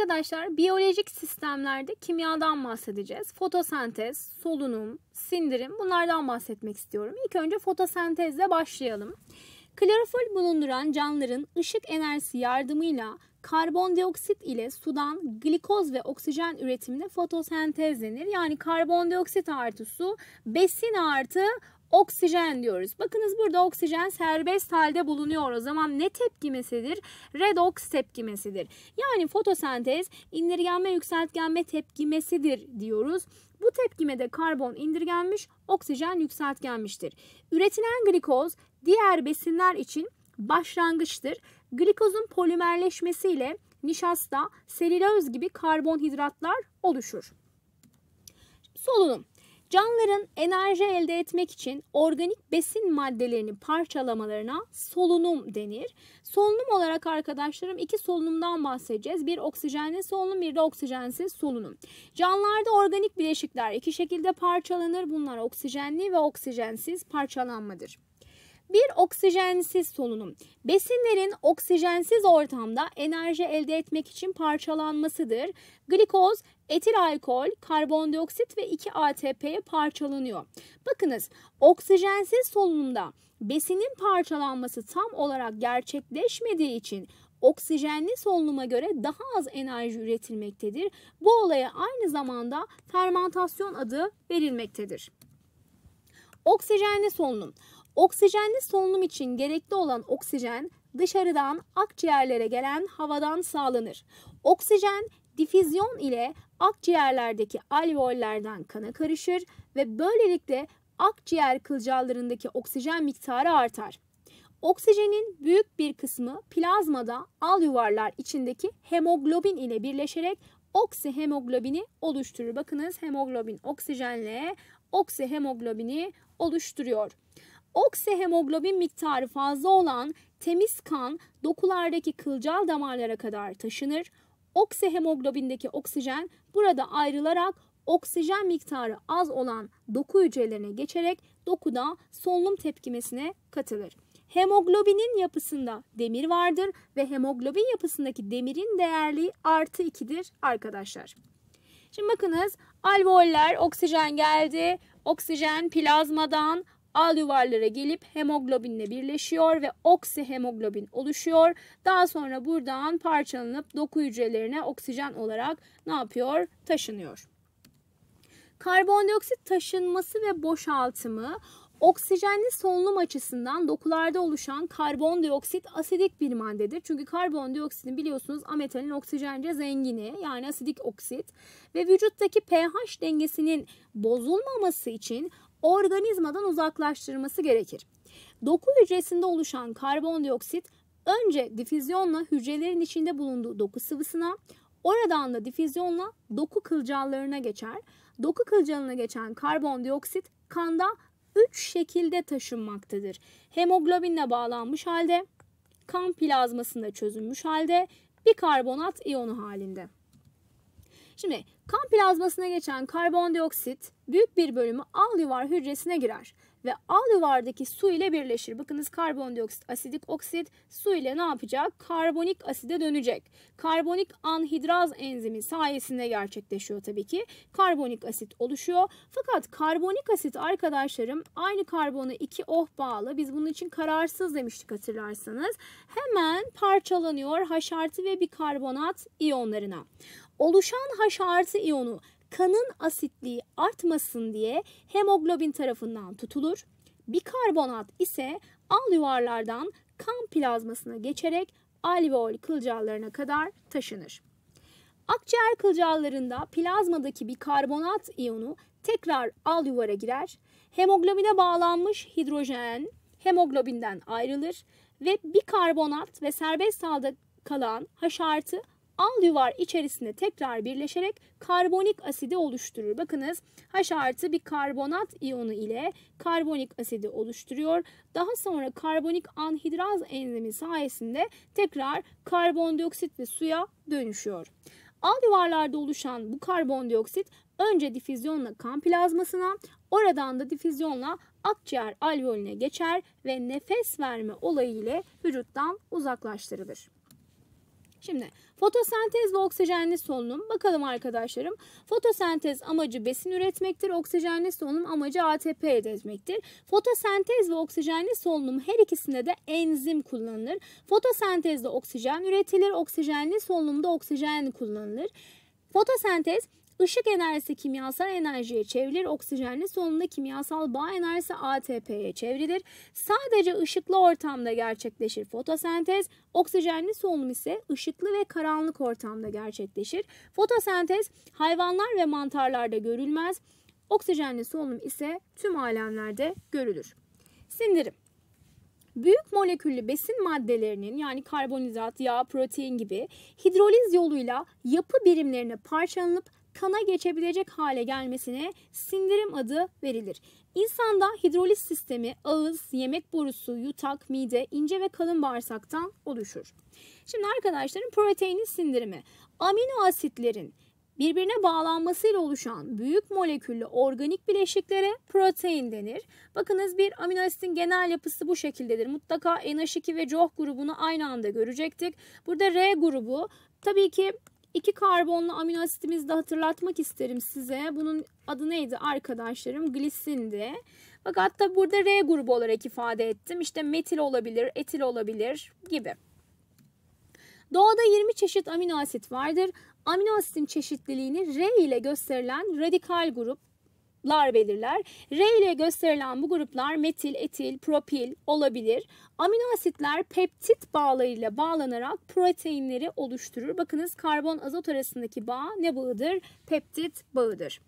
Arkadaşlar biyolojik sistemlerde kimyadan bahsedeceğiz. Fotosentez, solunum, sindirim bunlardan bahsetmek istiyorum. İlk önce fotosentezle başlayalım. Klorofil bulunduran canlıların ışık enerjisi yardımıyla karbondioksit ile sudan glikoz ve oksijen üretimine fotosentezlenir. Yani karbondioksit artı su, besin artı oksijen diyoruz. Bakınız burada oksijen serbest halde bulunuyor. O zaman ne tepkimesidir? Redox tepkimesidir. Yani fotosentez indirgenme yükseltgenme tepkimesidir diyoruz. Bu tepkimede karbon indirgenmiş, oksijen yükseltgenmiştir. Üretilen glikoz diğer besinler için başlangıçtır. Glikozun polimerleşmesiyle nişasta, selüloz gibi karbonhidratlar oluşur. Solunum Canlıların enerji elde etmek için organik besin maddelerini parçalamalarına solunum denir. Solunum olarak arkadaşlarım iki solunumdan bahsedeceğiz. Bir oksijenli solunum, bir de oksijensiz solunum. Canlılarda organik bileşikler iki şekilde parçalanır. Bunlar oksijenli ve oksijensiz parçalanmadır. Bir oksijensiz solunum. Besinlerin oksijensiz ortamda enerji elde etmek için parçalanmasıdır. Glikoz Etil alkol, karbondioksit ve 2 ATP'ye parçalanıyor. Bakınız oksijensiz solunumda besinin parçalanması tam olarak gerçekleşmediği için oksijenli solunuma göre daha az enerji üretilmektedir. Bu olaya aynı zamanda fermentasyon adı verilmektedir. Oksijenli solunum. Oksijenli solunum için gerekli olan oksijen dışarıdan akciğerlere gelen havadan sağlanır. Oksijen Difüzyon ile akciğerlerdeki alveollerden kana karışır ve böylelikle akciğer kılcallarındaki oksijen miktarı artar. Oksijenin büyük bir kısmı plazmada al yuvarlar içindeki hemoglobin ile birleşerek oksihemoglobini oluşturur. Bakınız hemoglobin oksijenle oksihemoglobini oluşturuyor. Oksihemoglobin miktarı fazla olan temiz kan dokulardaki kılcal damarlara kadar taşınır. Oksihemoglobindeki oksijen burada ayrılarak oksijen miktarı az olan doku hücrelerine geçerek dokuda solunum tepkimesine katılır. Hemoglobinin yapısında demir vardır ve hemoglobin yapısındaki demirin değerliği artı 2'dir arkadaşlar. Şimdi bakınız alveoller oksijen geldi. Oksijen plazmadan al yuvarlara gelip hemoglobinle birleşiyor ve oksihemoglobin oluşuyor. Daha sonra buradan parçalanıp doku hücrelerine oksijen olarak ne yapıyor? Taşınıyor. Karbondioksit taşınması ve boşaltımı Oksijenli solunum açısından dokularda oluşan karbondioksit asidik bir maddedir. Çünkü karbondioksitin biliyorsunuz ametalin oksijence zengini yani asidik oksit ve vücuttaki pH dengesinin bozulmaması için organizmadan uzaklaştırması gerekir. Doku hücresinde oluşan karbondioksit önce difüzyonla hücrelerin içinde bulunduğu doku sıvısına, oradan da difüzyonla doku kılcallarına geçer. Doku kılcalına geçen karbondioksit kanda 3 şekilde taşınmaktadır. Hemoglobinle bağlanmış halde, kan plazmasında çözünmüş halde, bir karbonat iyonu halinde. Şimdi kan plazmasına geçen karbondioksit büyük bir bölümü al yuvar hücresine girer ve al yuvardaki su ile birleşir. Bakınız karbondioksit, asidik oksit su ile ne yapacak? Karbonik aside dönecek. Karbonik anhidraz enzimi sayesinde gerçekleşiyor tabii ki. Karbonik asit oluşuyor. Fakat karbonik asit arkadaşlarım aynı karbonu 2 oh bağlı. Biz bunun için kararsız demiştik hatırlarsanız. Hemen parçalanıyor H ve bir karbonat iyonlarına. Oluşan H iyonu kanın asitliği artmasın diye hemoglobin tarafından tutulur. Bikarbonat ise al yuvarlardan kan plazmasına geçerek alveol kılcallarına kadar taşınır. Akciğer kılcallarında plazmadaki bikarbonat iyonu tekrar al yuvara girer. Hemoglobine bağlanmış hidrojen hemoglobinden ayrılır ve bikarbonat ve serbest salda kalan haşartı al yuvar içerisinde tekrar birleşerek karbonik asidi oluşturur. Bakınız H artı bir karbonat iyonu ile karbonik asidi oluşturuyor. Daha sonra karbonik anhidraz enzimi sayesinde tekrar karbondioksit ve suya dönüşüyor. Al yuvarlarda oluşan bu karbondioksit önce difüzyonla kan plazmasına, oradan da difüzyonla akciğer alveoline geçer ve nefes verme olayı ile vücuttan uzaklaştırılır. Şimdi fotosentez ve oksijenli solunum. Bakalım arkadaşlarım. Fotosentez amacı besin üretmektir. Oksijenli solunum amacı ATP elde etmektir. Fotosentez ve oksijenli solunum her ikisinde de enzim kullanılır. Fotosentezde oksijen üretilir. Oksijenli solunumda oksijen kullanılır. Fotosentez Işık enerjisi kimyasal enerjiye çevrilir. Oksijenli solunumda kimyasal bağ enerjisi ATP'ye çevrilir. Sadece ışıklı ortamda gerçekleşir fotosentez. Oksijenli solunum ise ışıklı ve karanlık ortamda gerçekleşir. Fotosentez hayvanlar ve mantarlarda görülmez. Oksijenli solunum ise tüm alemlerde görülür. Sindirim büyük moleküllü besin maddelerinin yani karbonhidrat, yağ, protein gibi hidroliz yoluyla yapı birimlerine parçalanıp kana geçebilecek hale gelmesine sindirim adı verilir. İnsanda hidroliz sistemi ağız, yemek borusu, yutak, mide, ince ve kalın bağırsaktan oluşur. Şimdi arkadaşlarım proteinin sindirimi. Amino asitlerin birbirine bağlanmasıyla oluşan büyük moleküllü organik bileşiklere protein denir. Bakınız bir amino asitin genel yapısı bu şekildedir. Mutlaka NH2 ve CoH grubunu aynı anda görecektik. Burada R grubu tabii ki İki karbonlu amino asitimizi de hatırlatmak isterim size. Bunun adı neydi arkadaşlarım? Glisindi. Bak hatta burada R grubu olarak ifade ettim. İşte metil olabilir, etil olabilir gibi. Doğada 20 çeşit amino asit vardır. Amino asitin çeşitliliğini R ile gösterilen radikal grup gruplar belirler. R ile gösterilen bu gruplar metil, etil, propil olabilir. Amino asitler peptit bağlarıyla bağlanarak proteinleri oluşturur. Bakınız karbon azot arasındaki bağ ne bağıdır? Peptit bağıdır.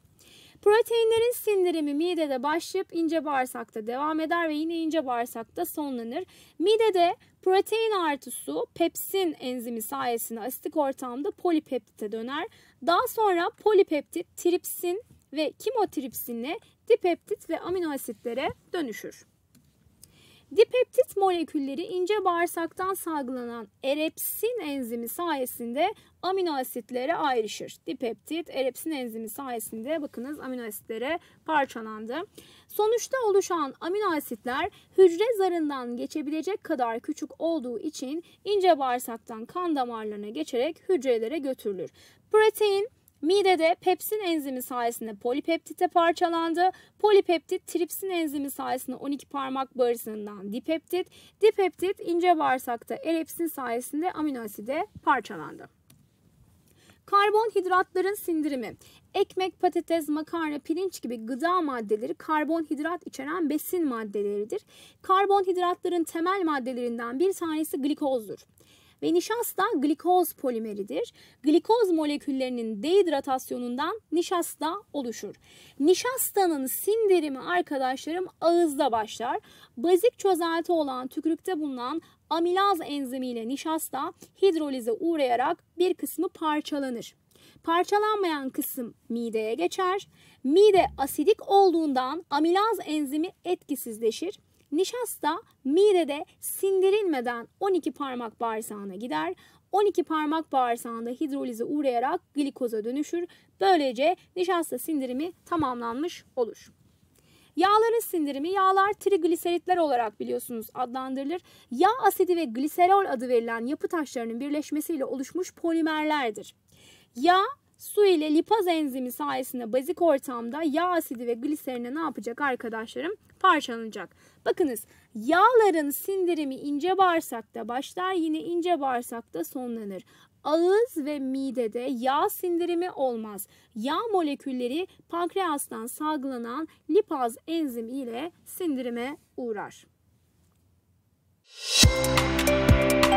Proteinlerin sindirimi midede başlayıp ince bağırsakta devam eder ve yine ince bağırsakta sonlanır. Midede protein artı su pepsin enzimi sayesinde asitik ortamda polipeptite döner. Daha sonra polipeptit tripsin ve kimotripsinle dipeptit ve amino asitlere dönüşür. Dipeptit molekülleri ince bağırsaktan salgılanan erepsin enzimi sayesinde amino asitlere ayrışır. Dipeptit erepsin enzimi sayesinde bakınız amino asitlere parçalandı. Sonuçta oluşan amino asitler hücre zarından geçebilecek kadar küçük olduğu için ince bağırsaktan kan damarlarına geçerek hücrelere götürülür. Protein Midede pepsin enzimi sayesinde polipeptite parçalandı. Polipeptit tripsin enzimi sayesinde 12 parmak bağırsağından dipeptit. Dipeptit ince bağırsakta erepsin sayesinde aminoaside parçalandı. Karbonhidratların sindirimi. Ekmek, patates, makarna, pirinç gibi gıda maddeleri karbonhidrat içeren besin maddeleridir. Karbonhidratların temel maddelerinden bir tanesi glikozdur ve nişasta glikoz polimeridir. Glikoz moleküllerinin dehidratasyonundan nişasta oluşur. Nişastanın sindirimi arkadaşlarım ağızda başlar. Bazik çözelti olan tükürükte bulunan amilaz enzimiyle nişasta hidrolize uğrayarak bir kısmı parçalanır. Parçalanmayan kısım mideye geçer. Mide asidik olduğundan amilaz enzimi etkisizleşir Nişasta midede sindirilmeden 12 parmak bağırsağına gider. 12 parmak bağırsağında hidrolize uğrayarak glikoza dönüşür. Böylece nişasta sindirimi tamamlanmış olur. Yağların sindirimi yağlar trigliseritler olarak biliyorsunuz adlandırılır. Yağ asidi ve gliserol adı verilen yapı taşlarının birleşmesiyle oluşmuş polimerlerdir. Yağ Su ile lipaz enzimi sayesinde bazik ortamda yağ asidi ve gliserine ne yapacak arkadaşlarım? Parçalanacak. Bakınız yağların sindirimi ince bağırsakta başlar yine ince bağırsakta sonlanır. Ağız ve midede yağ sindirimi olmaz. Yağ molekülleri pankreastan salgılanan lipaz enzimi ile sindirime uğrar. Müzik